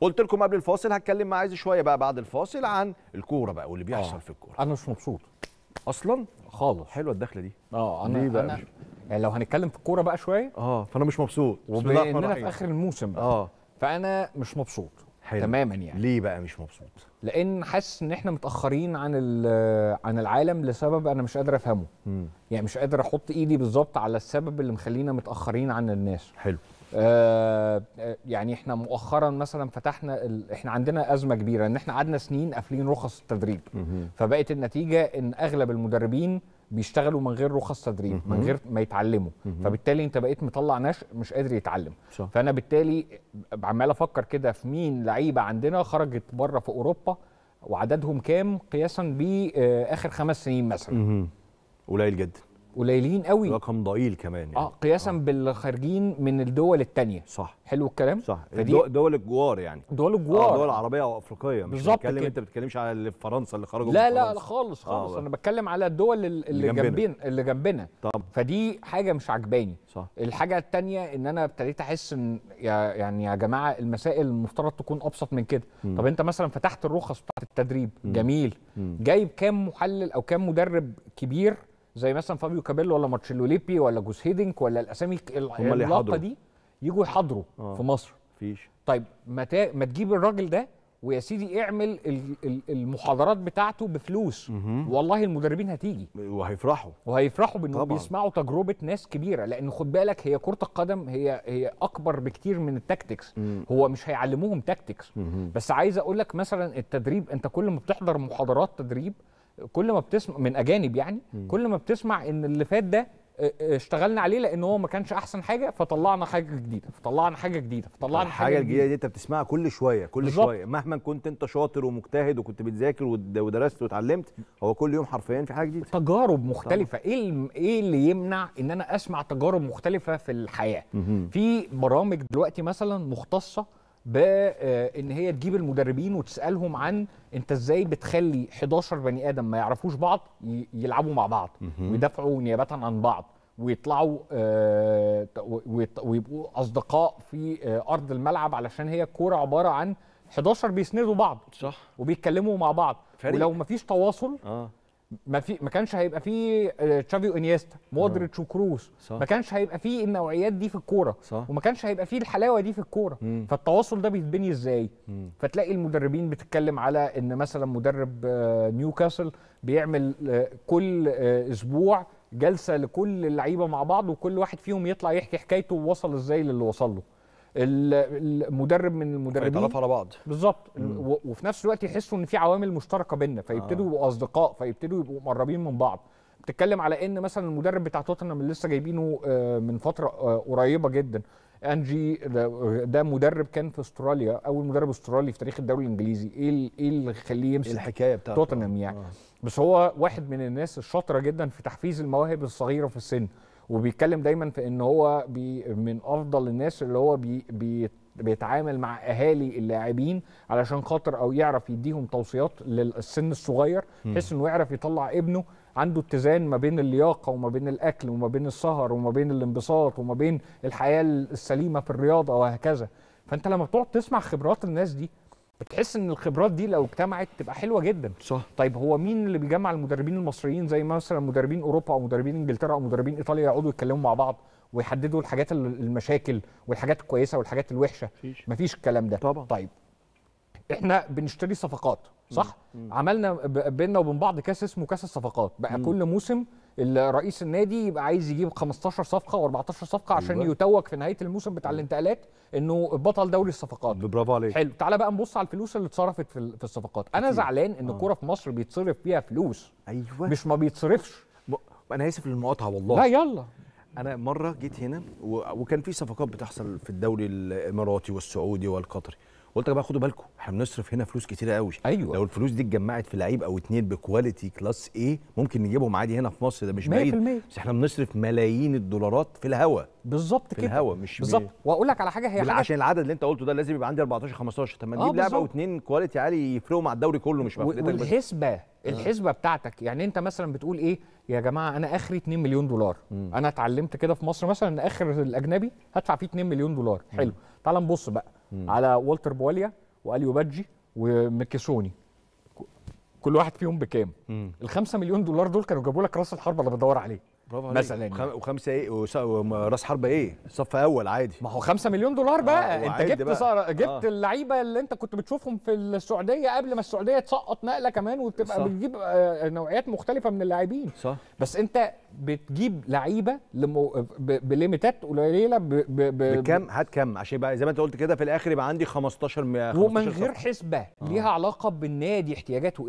قلت لكم قبل الفاصل هتكلم مع عايز شويه بقى بعد الفاصل عن الكوره بقى واللي بيحصل آه. في الكوره انا مش مبسوط اصلا خالص حلوه الدخله دي اه انا ليه بقى أنا... مش... يعني لو هنتكلم في الكوره بقى شويه اه فانا مش مبسوط وبما اننا في اخر الموسم بقى اه فانا مش مبسوط حلو. تماما يعني ليه بقى مش مبسوط لان حاسس ان احنا متاخرين عن عن العالم لسبب انا مش قادر افهمه م. يعني مش قادر احط ايدي بالظبط على السبب اللي مخلينا متاخرين عن الناس حلو آه, آه، يعني احنا مؤخرا مثلا فتحنا احنا عندنا ازمه كبيره ان احنا قعدنا سنين قافلين رخص التدريب مم. فبقت النتيجه ان اغلب المدربين بيشتغلوا من غير رخص تدريب من غير ما يتعلموا فبالتالي انت بقيت مطلع نشء مش قادر يتعلم صح. فانا بالتالي عمال افكر كده في مين لعيبه عندنا خرجت بره في اوروبا وعددهم كام قياسا باخر خمس سنين مثلا قليل جدا قليلين قوي رقم ضئيل كمان يعني. اه قياسا آه. بالخارجين من الدول الثانيه صح حلو الكلام صح فدي دول الجوار يعني دول آه، الجوار آه دول عربيه وافريقيه مش بتكلم انت بتتكلمش على اللي في فرنسا اللي خرجوا لا لا, لا خالص آه، خالص آه. انا بتكلم على الدول اللي جنبنا اللي جنبنا طب فدي حاجه مش عجباني صح الحاجه الثانيه ان انا ابتديت احس ان يعني يا جماعه المسائل المفترض تكون ابسط من كده م. طب انت مثلا فتحت الرخص بتاعت التدريب م. جميل م. جايب كام محلل او كام مدرب كبير زي مثلا فابيو كابيلو ولا مارتشيلو ليبي ولا جوس هيدنك ولا الاسامي اللقطه دي يجوا يحضروا آه. في مصر مفيش طيب ما ما تجيب الراجل ده ويا سيدي اعمل المحاضرات بتاعته بفلوس والله المدربين هتيجي وهيفرحوا وهيفرحوا بانهم بيسمعوا تجربه ناس كبيره لان خد بالك هي كره القدم هي هي اكبر بكتير من التاكتكس هو مش هيعلموهم تاكتكس بس عايز اقول لك مثلا التدريب انت كل ما بتحضر محاضرات تدريب كل ما بتسمع من اجانب يعني مم. كل ما بتسمع ان اللي فات ده آه، آه، اشتغلنا عليه لان هو ما كانش احسن حاجه فطلعنا حاجه جديده فطلعنا حاجه جديده فطلعنا حاجه الحاجه الجديده دي انت بتسمعها كل شويه كل بالزبط. شويه مهما كنت انت شاطر ومجتهد وكنت بتذاكر ودرست وتعلمت هو كل يوم حرفيا في حاجه جديده تجارب مختلفه طبعا. ايه ايه اللي يمنع ان انا اسمع تجارب مختلفه في الحياه في برامج دلوقتي مثلا مختصه بان آه، هي تجيب المدربين وتسالهم عن انت ازاي بتخلي 11 بني ادم ما يعرفوش بعض يلعبوا مع بعض ويدافعوا نيابه عن بعض ويطلعوا آه، ويبقوا اصدقاء في آه، ارض الملعب علشان هي الكوره عباره عن 11 بيسندوا بعض صح وبيتكلموا مع بعض فريق. ولو مفيش تواصل آه. ما في ما كانش هيبقى فيه آه، تشافي وانيستا مودريتش آه. وكروس ما كانش هيبقى فيه النوعيات دي في الكوره وما كانش هيبقى فيه الحلاوه دي في الكوره فالتواصل ده بيتبني ازاي فتلاقي المدربين بتتكلم على ان مثلا مدرب آه، نيوكاسل بيعمل كل اسبوع جلسه لكل اللعيبه مع بعض وكل واحد فيهم يطلع يحكي حكايته ووصل ازاي للي وصل له المدرب من المدربين يتعرفوا على بعض بالظبط وفي نفس الوقت يحسوا ان في عوامل مشتركه بينا فيبتدوا آه. يبقوا اصدقاء فيبتدوا يبقوا مقربين من بعض بتتكلم على ان مثلا المدرب بتاع توتنهام اللي لسه جايبينه آه، من فتره آه، قريبه جدا انجي ده مدرب كان في استراليا اول مدرب استرالي في تاريخ الدوري الانجليزي ايه ايه اللي خليه يمسك الحكايه بتاعته توتنهام يعني آه. بس هو واحد من الناس الشاطره جدا في تحفيز المواهب الصغيره في السن وبيتكلم دايما في ان هو بي من افضل الناس اللي هو بي بي بيتعامل مع اهالي اللاعبين علشان خاطر او يعرف يديهم توصيات للسن الصغير بحيث انه يعرف يطلع ابنه عنده اتزان ما بين اللياقه وما بين الاكل وما بين السهر وما بين الانبساط وما بين الحياه السليمه في الرياضه وهكذا فانت لما بتقعد تسمع خبرات الناس دي بتحس ان الخبرات دي لو اجتمعت تبقى حلوه جدا صح طيب هو مين اللي بيجمع المدربين المصريين زي مثلا مدربين اوروبا او مدربين انجلترا او مدربين ايطاليا يقعدوا يتكلموا مع بعض ويحددوا الحاجات المشاكل والحاجات الكويسه والحاجات الوحشه فيش. مفيش الكلام ده طبعا طيب احنا بنشتري صفقات صح مم. مم. عملنا بيننا وبين بعض كاس اسمه كاس الصفقات بقى مم. كل موسم الرئيس النادي يبقى عايز يجيب 15 صفقه و14 صفقه عشان أيوة. يتوج في نهايه الموسم بتاع الانتقالات انه بطل دوري الصفقات برافو عليك حلو تعالى بقى نبص على الفلوس اللي اتصرفت في, في الصفقات انا أكيد. زعلان ان الكوره آه. في مصر بيتصرف فيها فلوس ايوه مش ما بيتصرفش م... انا اسف للمقاطعه والله لا يلا انا مره جيت هنا و... وكان في صفقات بتحصل في الدوري الاماراتي والسعودي والقطري قلت لك بقى خدوا بالكم احنا بنصرف هنا فلوس كتيره قوي ايوه لو الفلوس دي اتجمعت في لعيب او اتنين بكواليتي كلاس ايه ممكن نجيبهم عادي هنا في مصر ده مش بعيد بس احنا بنصرف ملايين الدولارات في الهواء بالظبط كده في الهواء مش بالظبط واقول لك على حاجه هي حاجة عشان العدد اللي انت قلته ده لازم يبقى عندي 14 15 طب ما نجيب لاعب او كواليتي عالي يفرقوا مع الدوري كله مش مع والحسبه آه. الحسبه بتاعتك يعني انت مثلا بتقول ايه يا جماعه انا اخري 2 مليون دولار م. انا اتعلمت كده في مصر مثلا ان اخر الاجنبي هدفع فيه 2 مليون دولار حلو تعال نبص بقى على والتر بواليا واليو باجي وميكيسوني كل واحد فيهم بكام الخمسة مليون دولار دول كانوا جابوا لك راس الحربه اللي بتدور عليه برافو مثلا يعني. وخمسه ايه وراس حربه ايه صف اول عادي ما هو 5 مليون دولار بقى آه انت جبت بقى. آه. جبت آه. اللعيبه اللي انت كنت بتشوفهم في السعوديه قبل ما السعوديه تسقط نقله كمان وتبقى صح. بتجيب آه، نوعيات مختلفه من اللاعبين صح بس انت بتجيب لعيبه لمو... ب... بليميتات قليله ب... ب... ب... بكام هات كام عشان يبقى زي ما انت قلت كده في الاخر يبقى عندي 15 15 ومن غير حسبه آه. ليها علاقه بالنادي احتياجاته ايه